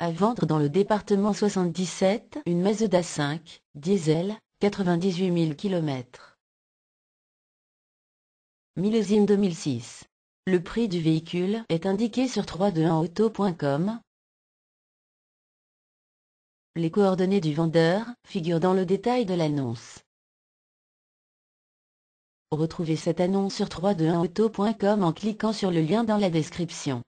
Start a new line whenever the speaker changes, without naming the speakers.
à vendre dans le département 77 une Mazda 5, diesel, 98 000 km. Millésime 2006. Le prix du véhicule est indiqué sur 321auto.com.
Les coordonnées du vendeur figurent dans le détail de l'annonce. Retrouvez cette annonce sur 321auto.com en cliquant sur le lien dans la description.